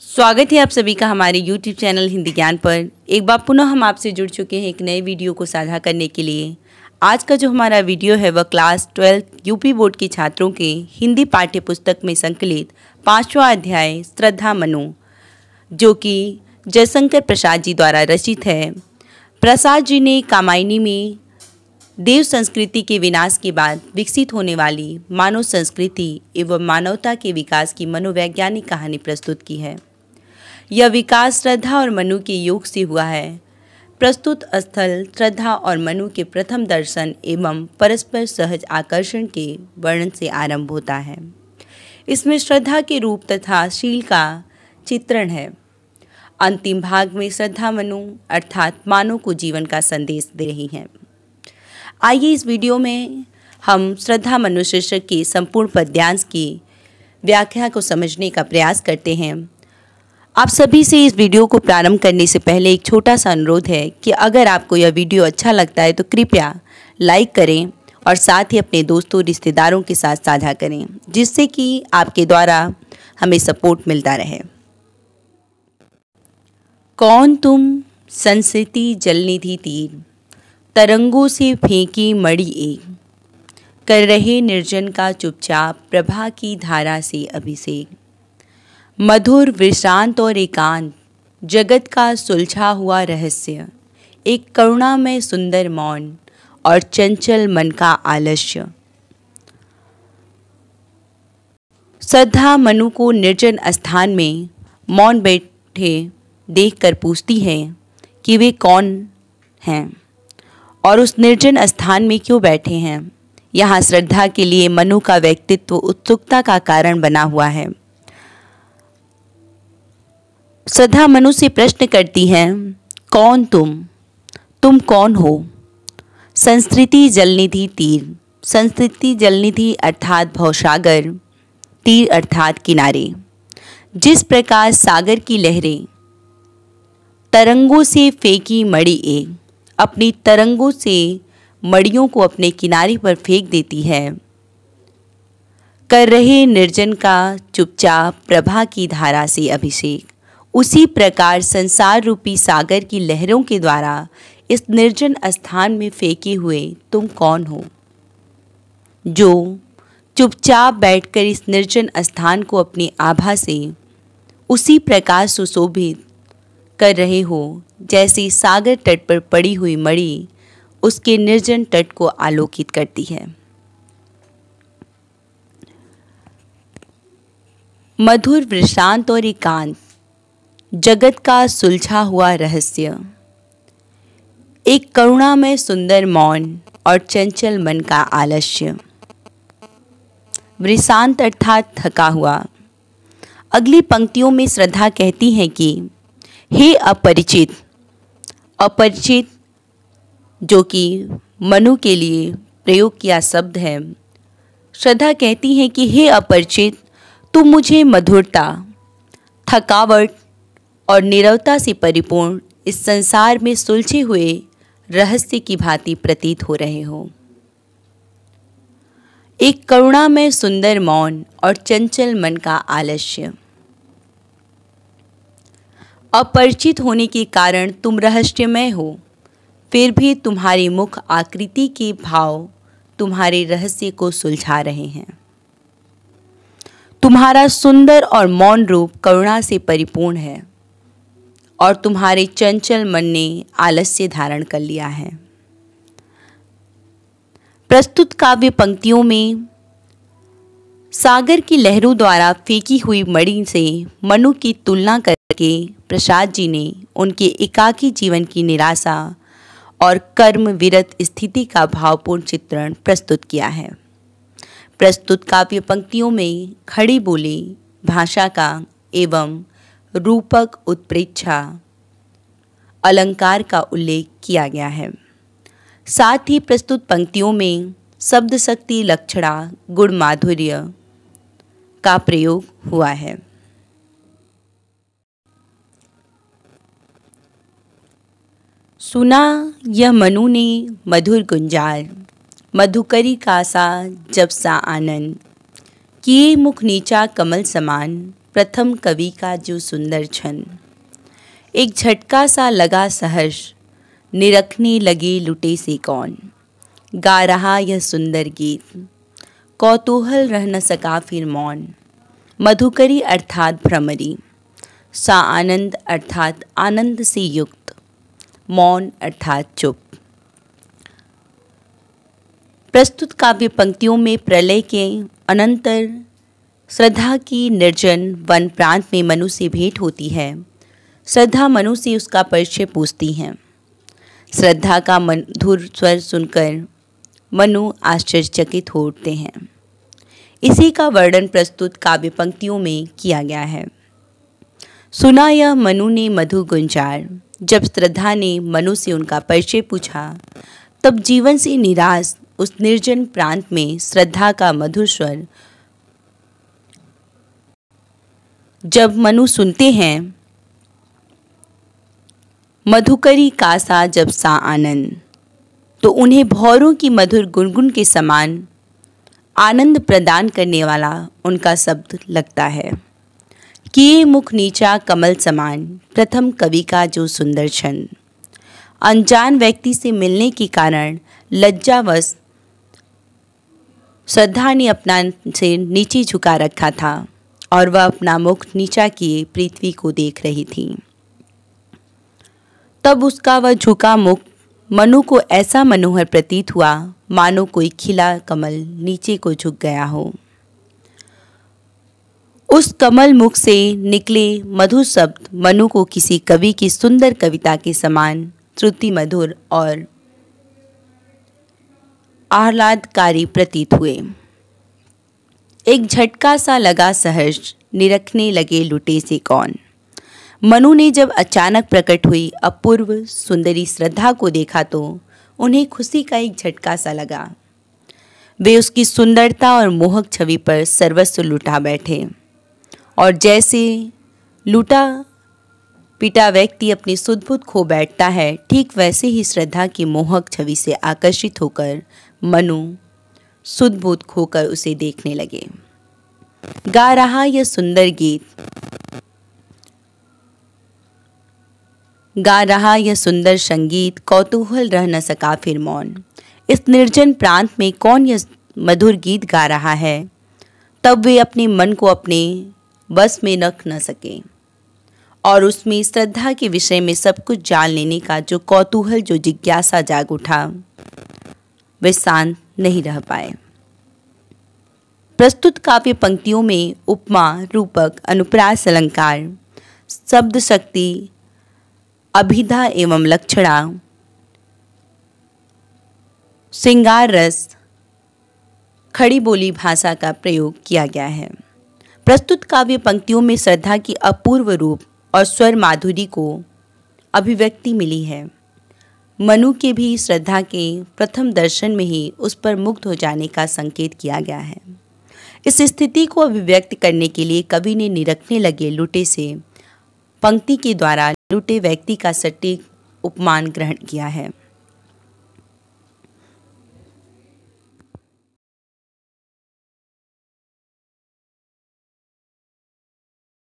स्वागत है आप सभी का हमारे YouTube चैनल हिंदी ज्ञान पर एक बार पुनः हम आपसे जुड़ चुके हैं एक नए वीडियो को साझा करने के लिए आज का जो हमारा वीडियो है वह क्लास ट्वेल्थ यूपी बोर्ड के छात्रों के हिंदी पाठ्य पुस्तक में संकलित पांचवा अध्याय श्रद्धा मनु जो कि जयशंकर प्रसाद जी द्वारा रचित है प्रसाद जी ने कामायनी में देव संस्कृति के विनाश के बाद विकसित होने वाली मानव संस्कृति एवं मानवता के विकास की मनोवैज्ञानिक कहानी प्रस्तुत की है यह विकास श्रद्धा और मनु के योग से हुआ है प्रस्तुत स्थल श्रद्धा और मनु के प्रथम दर्शन एवं परस्पर सहज आकर्षण के वर्णन से आरंभ होता है इसमें श्रद्धा के रूप तथा शील का चित्रण है अंतिम भाग में श्रद्धा मनु अर्थात मानव को जीवन का संदेश दे रही हैं आइए इस वीडियो में हम श्रद्धा मनु शीर्षक के संपूर्ण पद्यांश की व्याख्या को समझने का प्रयास करते हैं आप सभी से इस वीडियो को प्रारंभ करने से पहले एक छोटा सा अनुरोध है कि अगर आपको यह वीडियो अच्छा लगता है तो कृपया लाइक करें और साथ ही अपने दोस्तों रिश्तेदारों के साथ साझा करें जिससे कि आपके द्वारा हमें सपोर्ट मिलता रहे कौन तुम संस्कृति जलनिधि तीर तरंगों से फेंकी मड़ी एक कर रहे निर्जन का चुपचाप प्रभा की धारा से अभिषेक मधुर विशांत और एकांत जगत का सुलझा हुआ रहस्य एक करुणा में सुंदर मौन और चंचल मन का आलस्य श्रद्धा मनु को निर्जन स्थान में मौन बैठे देखकर पूछती है कि वे कौन हैं और उस निर्जन स्थान में क्यों बैठे हैं यहाँ श्रद्धा के लिए मनु का व्यक्तित्व उत्सुकता का कारण बना हुआ है श्रद्धा मनु से प्रश्न करती है कौन तुम तुम कौन हो संस्कृति जलनिधि तीर संस्कृति जलनिधि अर्थात भवसागर तीर अर्थात किनारे जिस प्रकार सागर की लहरें तरंगों से फेंकी मड़ी ए अपनी तरंगों से मड़ियों को अपने किनारे पर फेंक देती है कर रहे निर्जन का चुपचाप प्रभा की धारा से अभिषेक उसी प्रकार संसार रूपी सागर की लहरों के द्वारा इस निर्जन स्थान में फेंके हुए तुम कौन हो जो चुपचाप बैठकर इस निर्जन स्थान को अपनी आभा से उसी प्रकार सुशोभित कर रहे हो जैसे सागर तट पर पड़ी हुई मड़ी उसके निर्जन तट को आलोकित करती है मधुर वृषांत और एकांत जगत का सुलझा हुआ रहस्य एक करुणा में सुंदर मौन और चंचल मन का आलस्य वृषांत अर्थात थका हुआ अगली पंक्तियों में श्रद्धा कहती है कि हे अपरिचित अपरिचित जो कि मनु के लिए प्रयोग किया शब्द है श्रद्धा कहती है कि हे अपरिचित तू मुझे मधुरता थकावट और निरवता से परिपूर्ण इस संसार में सुलझे हुए रहस्य की भांति प्रतीत हो रहे हो एक करुणामय सुंदर मौन और चंचल मन का आलस्य अपरिचित होने के कारण तुम रहस्यमय हो फिर भी तुम्हारी मुख आकृति के भाव तुम्हारे रहस्य को सुलझा रहे हैं तुम्हारा सुंदर और मौन रूप करुणा से परिपूर्ण है और तुम्हारे चंचल मन ने आलस्य धारण कर लिया है प्रस्तुत काव्य पंक्तियों में सागर की लहरों द्वारा फेंकी हुई मणि से मनु की तुलना करके प्रसाद जी ने उनके एकाकी जीवन की निराशा और कर्म विरत स्थिति का भावपूर्ण चित्रण प्रस्तुत किया है प्रस्तुत काव्य पंक्तियों में खड़ी बोली भाषा का एवं रूपक उत्प्रेक्षा अलंकार का उल्लेख किया गया है साथ ही प्रस्तुत पंक्तियों में शब्द शक्ति लक्षणा गुण माधुर्य का प्रयोग हुआ है सुना यह मनु ने मधुर गुंजार मधुकरी का सा जब सा आनंद किए मुख नीचा कमल समान प्रथम कवि का जो सुंदर छन एक झटका सा लगा सहर्ष निरखने लगे लुटे से कौन गा रहा यह सुंदर गीत कौतूहल रह न सका फिर मौन मधुकरी अर्थात भ्रमरी सा आनंद अर्थात आनंद से युक्त मौन अर्थात चुप प्रस्तुत काव्य पंक्तियों में प्रलय के अनंतर श्रद्धा की निर्जन वन प्रांत में मनु से भेंट होती है श्रद्धा मनु से उसका परिचय पूछती हैं श्रद्धा का मधुर स्वर सुनकर मनु आश्चर्यचकित होते हैं इसी का वर्णन प्रस्तुत काव्य पंक्तियों में किया गया है सुना यह मनु ने मधु गुंजार जब श्रद्धा ने मनु से उनका परिचय पूछा तब जीवन से निराश उस निर्जन प्रांत में श्रद्धा का मधुर स्वर जब मनु सुनते हैं मधुकरी का सा जब सा आनंद तो उन्हें भौरों की मधुर गुनगुन के समान आनंद प्रदान करने वाला उनका शब्द लगता है किए मुख नीचा कमल समान प्रथम कवि का जो सुंदर छंद अनजान व्यक्ति से मिलने के कारण लज्जावश श्रद्धा ने अपना से नीचे झुका रखा था और वह अपना मुख नीचा किए पृथ्वी को देख रही थी तब उसका वह झुका मुख मनु को ऐसा मनोहर प्रतीत हुआ मानो कोई खिला कमल नीचे को झुक गया हो उस कमल मुख से निकले मधु शब्द मनु को किसी कवि की सुंदर कविता के समान श्रुति मधुर और आह्लादकारी प्रतीत हुए एक झटका सा लगा सहर्ष निरखने लगे लुटे से कौन मनु ने जब अचानक प्रकट हुई अपूर्व सुंदरी श्रद्धा को देखा तो उन्हें खुशी का एक झटका सा लगा वे उसकी सुंदरता और मोहक छवि पर सर्वस्व लुटा बैठे और जैसे लूटा पिटा व्यक्ति अपनी सुदबुद खो बैठता है ठीक वैसे ही श्रद्धा की मोहक छवि से आकर्षित होकर मनु सुध खोकर उसे देखने लगे गा रहा यह सुंदर गीत गा रहा यह सुंदर संगीत कौतूहल रह न सका फिर मौन इस निर्जन प्रांत में कौन यह मधुर गीत गा रहा है तब वे अपने मन को अपने बस में रख न सके और उसमें श्रद्धा के विषय में सब कुछ जान लेने का जो कौतूहल जो जिज्ञासा जाग उठा वे शांत नहीं रह पाए प्रस्तुत काव्य पंक्तियों में उपमा रूपक अनुप्रास अलंकार शब्द शक्ति अभिधा एवं लक्षणा श्रृंगार रस खड़ी बोली भाषा का प्रयोग किया गया है प्रस्तुत काव्य पंक्तियों में श्रद्धा की अपूर्व रूप और स्वर माधुरी को अभिव्यक्ति मिली है मनु के भी श्रद्धा के प्रथम दर्शन में ही उस पर मुग्ध हो जाने का संकेत किया गया है इस स्थिति को अभिव्यक्त करने के लिए कवि ने निरखने लगे लुटे से पंक्ति के द्वारा लुटे व्यक्ति का सटीक उपमान ग्रहण किया है